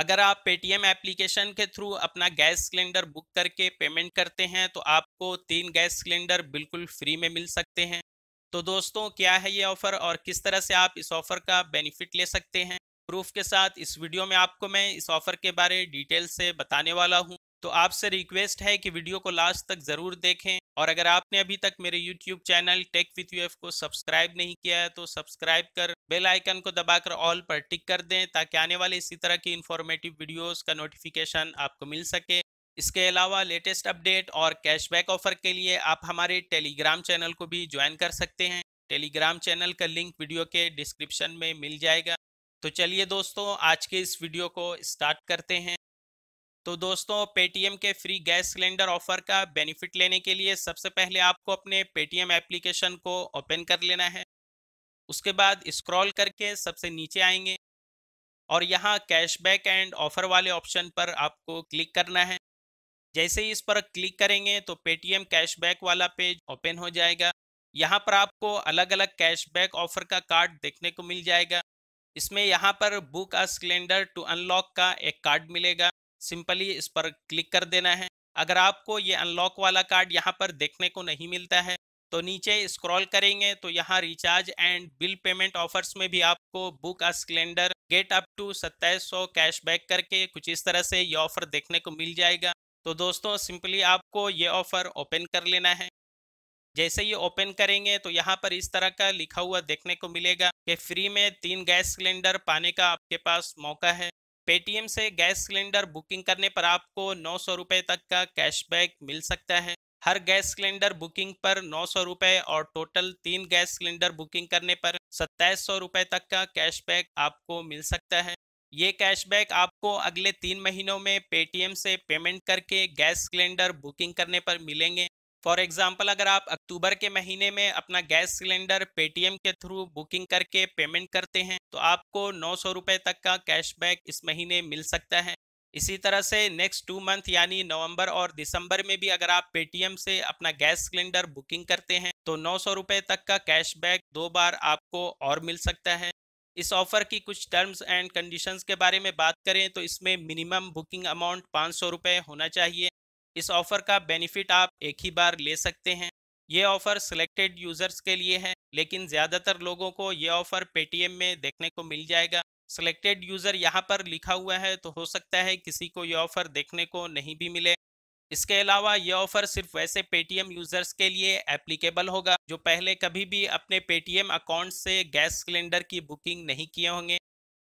अगर आप Paytm application के थ्रू अपना गैस सिलेंडर बुक करके पेमेंट करते हैं तो आपको तीन गैस सिलेंडर बिल्कुल फ्री में मिल सकते हैं तो दोस्तों क्या है ये ऑफ़र और किस तरह से आप इस ऑफ़र का बेनिफिट ले सकते हैं प्रूफ के साथ इस वीडियो में आपको मैं इस ऑफ़र के बारे डिटेल से बताने वाला हूँ तो आपसे रिक्वेस्ट है कि वीडियो को लास्ट तक ज़रूर देखें और अगर आपने अभी तक मेरे YouTube channel tech with you को सब्सक्राइब नहीं किया है तो सब्सक्राइब कर बेल आइकन को दबाकर ऑल पर टिक कर दें ताकि आने वाले इसी तरह की इन्फॉर्मेटिव वीडियोस का नोटिफिकेशन आपको मिल सके इसके अलावा लेटेस्ट अपडेट और कैशबैक ऑफर के लिए आप हमारे टेलीग्राम चैनल को भी ज्वाइन कर सकते हैं टेलीग्राम चैनल का लिंक वीडियो के डिस्क्रिप्शन में मिल जाएगा तो चलिए दोस्तों आज के इस वीडियो को स्टार्ट करते हैं तो दोस्तों पेटीएम के फ्री गैस सिलेंडर ऑफर का बेनिफिट लेने के लिए सबसे पहले आपको अपने पेटीएम एप्लीकेशन को ओपन कर लेना है उसके बाद स्क्रॉल करके सबसे नीचे आएंगे और यहाँ कैशबैक एंड ऑफर वाले ऑप्शन पर आपको क्लिक करना है जैसे ही इस पर क्लिक करेंगे तो पेटीएम कैशबैक वाला पेज ओपन हो जाएगा यहाँ पर आपको अलग अलग कैशबैक ऑफर का कार्ड देखने को मिल जाएगा इसमें यहाँ पर book a cylinder to unlock का एक कार्ड मिलेगा सिंपली इस पर क्लिक कर देना है अगर आपको ये अनलॉक वाला कार्ड यहाँ पर देखने को नहीं मिलता है तो नीचे स्क्रॉल करेंगे तो यहाँ recharge and bill payment offers में भी आपको book a cylinder get up to सत्ताईस सौ कैश बैक करके कुछ इस तरह से ये ऑफर देखने को मिल जाएगा तो दोस्तों सिंपली आपको ये ऑफर ओपन कर लेना है जैसे ये ओपन करेंगे तो यहाँ पर इस तरह का लिखा हुआ देखने को मिलेगा कि फ्री में तीन गैस सिलेंडर पाने का आपके पास मौका है पेटीएम से गैस सिलेंडर बुकिंग करने पर आपको नौ सौ रुपये तक का कैशबैक मिल सकता है हर गैस सिलेंडर बुकिंग पर नौ सौ रुपये और टोटल तीन गैस सिलेंडर बुकिंग करने पर सत्ताईस सौ रुपये तक का कैशबैक आपको मिल सकता है ये कैशबैक आपको अगले तीन महीनों में पेटीएम से पेमेंट करके गैस सिलेंडर बुकिंग करने पर मिलेंगे फॉर एग्जाम्पल अगर आप अक्टूबर के महीने में अपना गैस सिलेंडर पेटीएम के थ्रू बुकिंग करके पेमेंट करते हैं तो आपको नौ सौ रुपये तक का कैशबैक इस महीने मिल सकता है इसी तरह से नेक्स्ट टू मंथ यानी नवंबर और दिसंबर में भी अगर आप पेटीएम से अपना गैस सिलेंडर बुकिंग करते हैं तो नौ सौ तक का कैशबैक दो बार आपको और मिल सकता है इस ऑफर की कुछ टर्म्स एंड कंडीशंस के बारे में बात करें तो इसमें मिनिमम बुकिंग अमाउंट पाँच सौ रुपये होना चाहिए इस ऑफर का बेनिफिट आप एक ही बार ले सकते हैं ये ऑफर सिलेक्टेड यूजर्स के लिए है लेकिन ज़्यादातर लोगों को ये ऑफर पेटीएम में देखने को मिल जाएगा सिलेक्टेड यूज़र यहाँ पर लिखा हुआ है तो हो सकता है किसी को ये ऑफ़र देखने को नहीं भी मिले इसके अलावा ये ऑफर सिर्फ वैसे पेटीएम यूजर्स के लिए एप्लीकेबल होगा जो पहले कभी भी अपने पेटीएम अकाउंट से गैस सिलेंडर की बुकिंग नहीं किए होंगे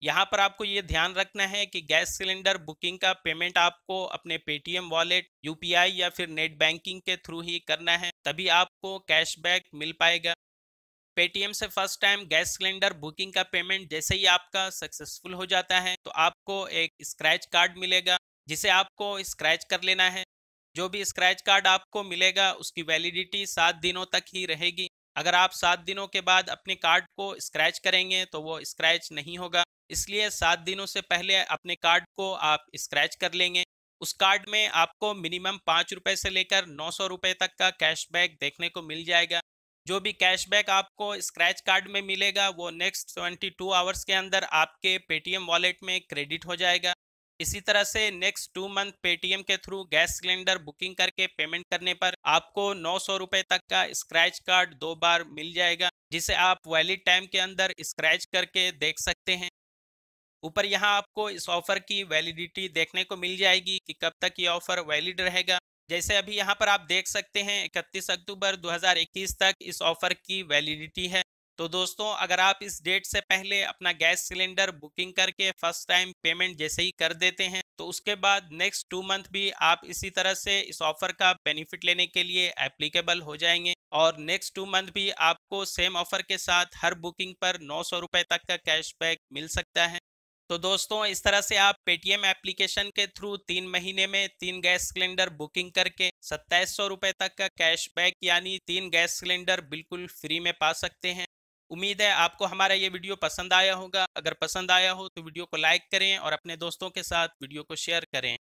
यहाँ पर आपको ये ध्यान रखना है कि गैस सिलेंडर बुकिंग का पेमेंट आपको अपने पेटीएम वॉलेट यूपीआई या फिर नेट बैंकिंग के थ्रू ही करना है तभी आपको कैशबैक मिल पाएगा पेटीएम से first time gas cylinder booking का पेमेंट जैसे ही आपका सक्सेसफुल हो जाता है तो आपको एक स्क्रैच कार्ड मिलेगा जिसे आपको स्क्रैच कर लेना है जो भी स्क्रैच कार्ड आपको मिलेगा उसकी वैलिडिटी सात दिनों तक ही रहेगी अगर आप सात दिनों के बाद अपने कार्ड को स्क्रैच करेंगे तो वो स्क्रैच नहीं होगा इसलिए सात दिनों से पहले अपने कार्ड को आप स्क्रैच कर लेंगे उस कार्ड में आपको मिनिमम पाँच रुपये से लेकर नौ सौ रुपये तक का कैशबैक देखने को मिल जाएगा जो भी कैशबैक आपको स्क्रैच कार्ड में मिलेगा वो नेक्स्ट ट्वेंटी टू आवर्स के अंदर आपके पेटीएम वॉलेट में क्रेडिट हो जाएगा इसी तरह से नेक्स्ट टू मंथ पेटीएम के थ्रू गैस सिलेंडर बुकिंग करके पेमेंट करने पर आपको नौ सौ रुपये तक का स्क्रैच कार्ड दो बार मिल जाएगा जिसे आप वैलिड टाइम के अंदर स्क्रैच करके देख सकते हैं ऊपर यहाँ आपको इस ऑफर की वैलिडिटी देखने को मिल जाएगी कि कब तक ये ऑफर वैलिड रहेगा जैसे अभी यहाँ पर आप देख सकते हैं इकतीस अक्टूबर 2021 तक इस ऑफर की वैलिडिटी है तो दोस्तों अगर आप इस डेट से पहले अपना गैस सिलेंडर बुकिंग करके फर्स्ट टाइम पेमेंट जैसे ही कर देते हैं तो उसके बाद नेक्स्ट टू मंथ भी आप इसी तरह से इस ऑफर का बेनिफिट लेने के लिए एप्लीकेबल हो जाएंगे और नेक्स्ट टू मंथ भी आपको सेम ऑफर के साथ हर बुकिंग पर नौ सौ रुपए तक का कैशबैक मिल सकता है तो दोस्तों इस तरह से आप पेटीएम एप्लीकेशन के थ्रू तीन महीने में तीन गैस सिलेंडर बुकिंग करके सत्ताईस सौ रुपए तक का कैशबैक यानी तीन गैस सिलेंडर बिल्कुल फ्री में पा सकते हैं उम्मीद है आपको हमारा ये वीडियो पसंद आया होगा अगर पसंद आया हो तो वीडियो को लाइक करें और अपने दोस्तों के साथ वीडियो को शेयर करें